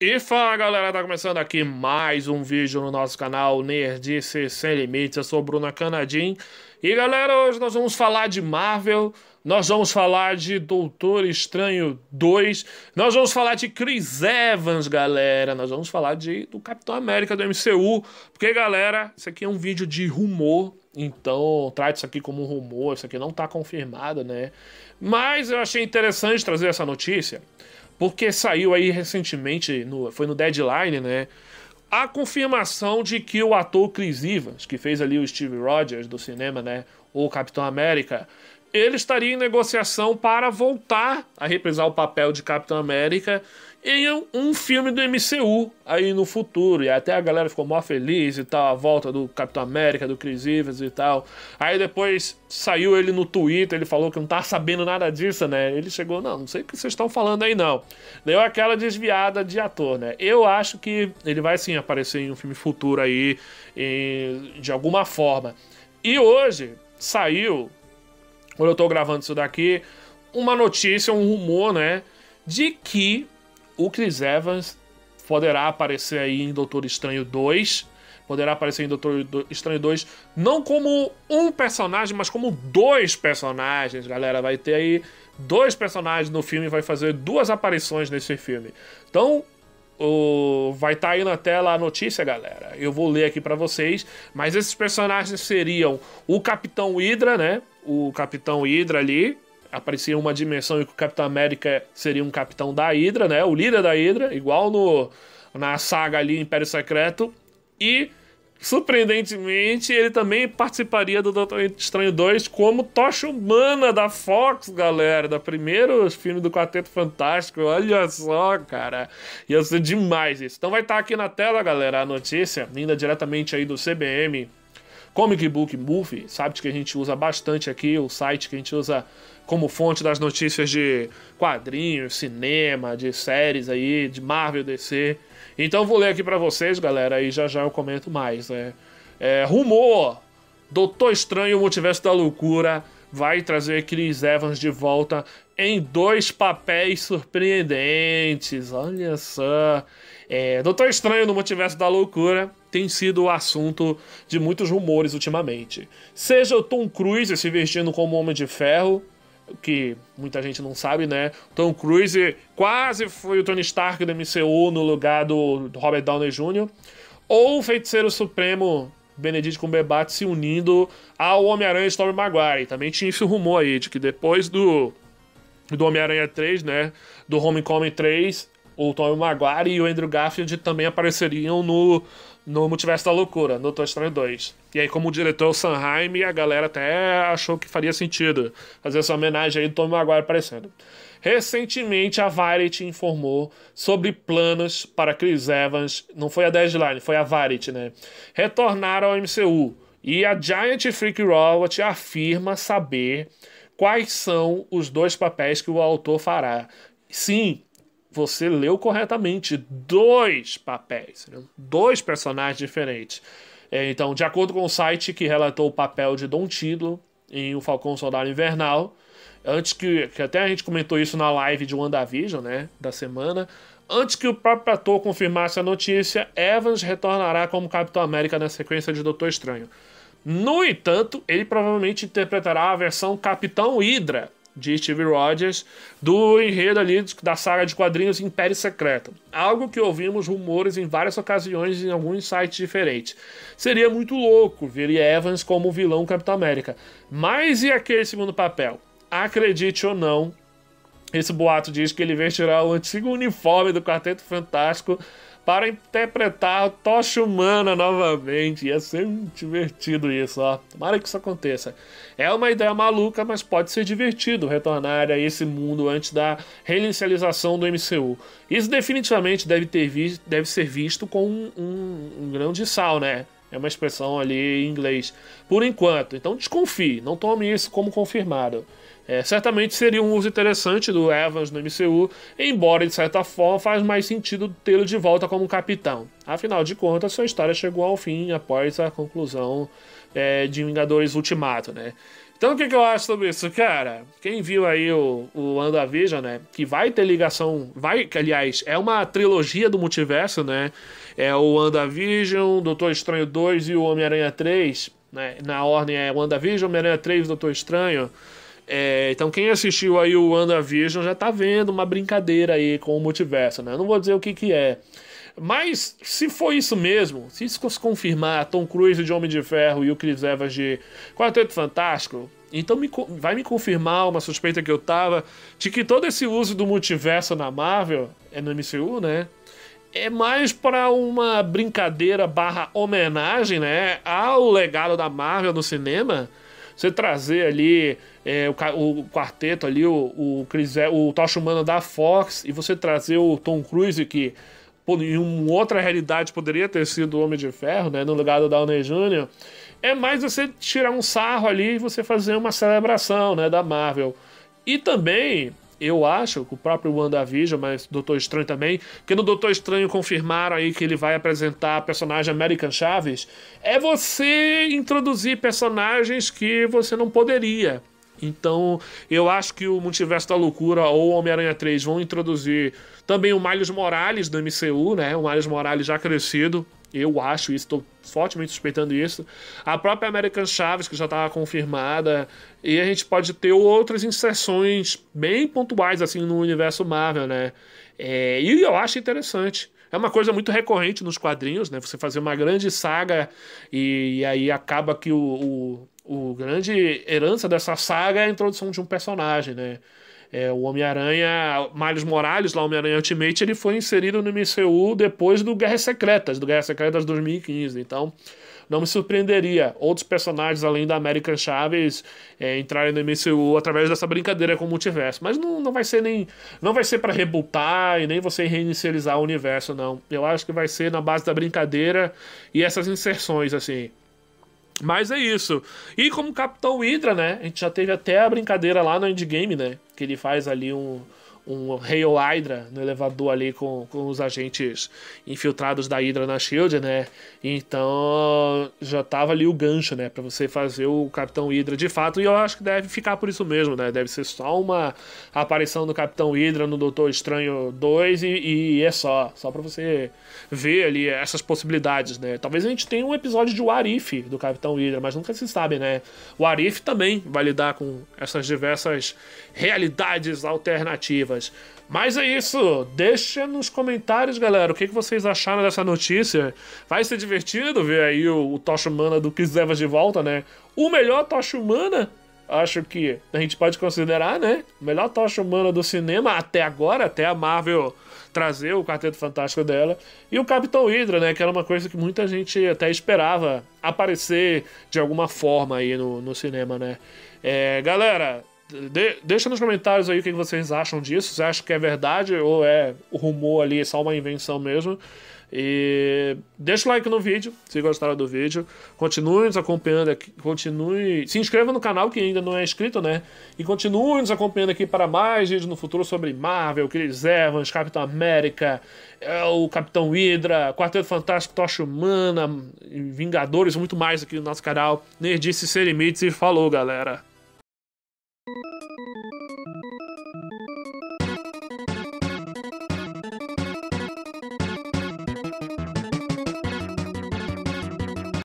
E fala galera, tá começando aqui mais um vídeo no nosso canal Nerdice Sem Limites, eu sou o Bruno Canadim E galera, hoje nós vamos falar de Marvel, nós vamos falar de Doutor Estranho 2, nós vamos falar de Chris Evans galera, nós vamos falar de, do Capitão América do MCU Porque galera, isso aqui é um vídeo de rumor, então, trate isso aqui como um rumor, isso aqui não está confirmado, né? Mas eu achei interessante trazer essa notícia, porque saiu aí recentemente, no, foi no Deadline, né? A confirmação de que o ator Chris Evans, que fez ali o Steve Rogers do cinema, né? Ou Capitão América, ele estaria em negociação para voltar a reprisar o papel de Capitão América em um filme do MCU aí no futuro. E até a galera ficou mó feliz e tal, a volta do Capitão América, do Chris Evans e tal. Aí depois saiu ele no Twitter, ele falou que não tá sabendo nada disso, né? Ele chegou, não, não sei o que vocês estão falando aí não. Deu aquela desviada de ator, né? Eu acho que ele vai sim aparecer em um filme futuro aí em, de alguma forma. E hoje saiu quando eu tô gravando isso daqui, uma notícia, um rumor, né? De que o Chris Evans poderá aparecer aí em Doutor Estranho 2. Poderá aparecer em Doutor Estranho 2, não como um personagem, mas como dois personagens, galera. Vai ter aí dois personagens no filme, vai fazer duas aparições nesse filme. Então, o... vai estar tá aí na tela a notícia, galera. Eu vou ler aqui para vocês. Mas esses personagens seriam o Capitão Hydra, né? o Capitão Hydra ali. Aparecia uma dimensão em que o Capitão América seria um capitão da Hydra, né? O líder da Hydra, igual no na saga ali Império Secreto. E, surpreendentemente, ele também participaria do Doutor Estranho 2 como tocha humana da Fox, galera. Da primeiro filme do Quarteto Fantástico. Olha só, cara. Ia ser demais isso. Então vai estar aqui na tela, galera, a notícia, ainda diretamente aí do CBM Comic Book Movie, sabe que a gente usa bastante aqui, o site que a gente usa como fonte das notícias de quadrinhos, cinema, de séries aí, de Marvel, DC. Então vou ler aqui para vocês, galera, e já já eu comento mais, né? É, rumor! Doutor Estranho Multiverso da Loucura vai trazer Chris Evans de volta em dois papéis surpreendentes. Olha só. É, Doutor Estranho no Multiverso da Loucura tem sido o assunto de muitos rumores ultimamente. Seja o Tom Cruise se vestindo como Homem de Ferro, que muita gente não sabe, né? Tom Cruise quase foi o Tony Stark do MCU no lugar do Robert Downey Jr. Ou o Feiticeiro Supremo Benedict Cumberbatch se unindo ao Homem-Aranha e Tobey Maguire. Também tinha esse rumor aí de que depois do do Homem-Aranha 3, né? Do Homecoming 3, o Tom Maguire e o Andrew Garfield também apareceriam no, no Multiverso da Loucura, no Toy Story 2. E aí, como o diretor é o Sam Raimi, a galera até achou que faria sentido fazer essa homenagem aí do Tom Maguire aparecendo. Recentemente, a Variety informou sobre planos para Chris Evans, não foi a Deadline, foi a Variety, né? Retornar ao MCU. E a Giant Freak Robot afirma saber quais são os dois papéis que o autor fará. Sim, você leu corretamente dois papéis, né? dois personagens diferentes. É, então, de acordo com o site que relatou o papel de Don Tilo em O Falcão Soldado Invernal, antes que, que até a gente comentou isso na live de WandaVision, né, da semana, antes que o próprio ator confirmasse a notícia, Evans retornará como Capitão América na sequência de Doutor Estranho. No entanto, ele provavelmente interpretará a versão Capitão Hydra de Steve Rogers do enredo ali da saga de quadrinhos Império Secreto. Algo que ouvimos rumores em várias ocasiões em alguns sites diferentes. Seria muito louco ver Evans como vilão Capitão América. Mas e aquele segundo papel? Acredite ou não, esse boato diz que ele vestirá o antigo uniforme do Quarteto Fantástico para interpretar a tocha humana novamente. Ia ser divertido isso, ó. Tomara que isso aconteça. É uma ideia maluca, mas pode ser divertido retornar a esse mundo antes da reinicialização do MCU. Isso definitivamente deve, ter vi deve ser visto com um, um, um grão de sal, né? É uma expressão ali em inglês. Por enquanto, então desconfie, não tome isso como confirmado. É, certamente seria um uso interessante do Evans no MCU, embora de certa forma faz mais sentido tê-lo de volta como capitão. Afinal de contas, sua história chegou ao fim após a conclusão é, de Vingadores Ultimato, né? Então o que, que eu acho sobre isso? Cara, quem viu aí o, o WandaVision, né? Que vai ter ligação. Vai, aliás, é uma trilogia do multiverso, né? É o WandaVision, Doutor Estranho 2 e o Homem-Aranha 3. Né? Na ordem é WandaVision, Homem-Aranha 3 e Doutor Estranho. É, então quem assistiu aí o WandaVision já tá vendo uma brincadeira aí com o multiverso, né? Eu não vou dizer o que que é. Mas se for isso mesmo, se isso se confirmar, Tom Cruise de Homem de Ferro e o Chris Evans de Quarteto Fantástico, então me, vai me confirmar uma suspeita que eu tava de que todo esse uso do multiverso na Marvel, é no MCU, né? É mais para uma brincadeira barra homenagem, né? Ao legado da Marvel no cinema. Você trazer ali é, o, o, quarteto ali, o, o, Chris, o Tocha Humana da Fox, e você trazer o Tom Cruise que em uma outra realidade poderia ter sido o Homem de Ferro, né? No lugar do Downey Jr. É mais você tirar um sarro ali e você fazer uma celebração, né? Da Marvel. E também, eu acho, o próprio WandaVision, mas Doutor Estranho também, que no Doutor Estranho confirmaram aí que ele vai apresentar a personagem American Chaves, é você introduzir personagens que você não poderia. Então, eu acho que o Multiverso da Loucura ou Homem-Aranha 3 vão introduzir também o Miles Morales do MCU, né? O Miles Morales já crescido. Eu acho isso, estou fortemente suspeitando isso. A própria American Chaves, que já estava confirmada. E a gente pode ter outras inserções bem pontuais, assim, no universo Marvel, né? É, e eu acho interessante. É uma coisa muito recorrente nos quadrinhos, né? Você fazer uma grande saga e, e aí acaba que o, o, o, grande herança dessa saga é a introdução de um personagem, né? É, o Homem-Aranha, Miles Morales, lá Homem-Aranha Ultimate, ele foi inserido no MCU depois do Guerras Secretas, do Guerra Secretas 2015. Então, não me surpreenderia outros personagens além da American Chaves é, entrarem no MCU através dessa brincadeira com o multiverso. Mas não, não vai ser nem. Não vai ser para rebutar e nem você reinicializar o universo, não. Eu acho que vai ser na base da brincadeira e essas inserções, assim. Mas é isso. E como Capitão Hydra, né? A gente já teve até a brincadeira lá no endgame, né? Que ele faz ali um um ou Hydra no elevador ali com, com os agentes infiltrados da Hydra na Shield, né? Então já tava ali o gancho, né? Pra você fazer o Capitão Hydra de fato. E eu acho que deve ficar por isso mesmo, né? Deve ser só uma aparição do Capitão Hydra no Doutor Estranho 2 e, e é só. Só pra você ver ali essas possibilidades, né? Talvez a gente tenha um episódio de Warif do Capitão Hydra, mas nunca se sabe, né? O Warif também vai lidar com essas diversas realidades alternativas pessoas. Mas é isso. Deixa nos comentários, galera, o que, vocês acharam dessa notícia. Vai ser divertido ver aí o, o Tocha Humana do Chris Evans de volta, né? O melhor Tocha Humana, acho que a gente pode considerar, né? O melhor Tocha Humana do cinema até agora, até a Marvel trazer o Quarteto Fantástico dela. E o Capitão Hydra, né? Que era uma coisa que muita gente até esperava aparecer de alguma forma aí no, no cinema, né? É, galera, de, deixa nos comentários aí o que vocês acham disso. Você acha que é verdade ou é o rumor ali, é só uma invenção mesmo? E deixa o like no vídeo, se gostaram do vídeo. Continue nos acompanhando aqui. Continue. Se inscreva no canal que ainda não é inscrito, né? E continue nos acompanhando aqui para mais vídeos no futuro sobre Marvel, Chris Evans, Capitão América, é, o Capitão Hydra, Quarteto Fantástico, Tocha Humana, Vingadores, muito mais aqui no nosso canal. Nerdice Sem Limites e falou, galera!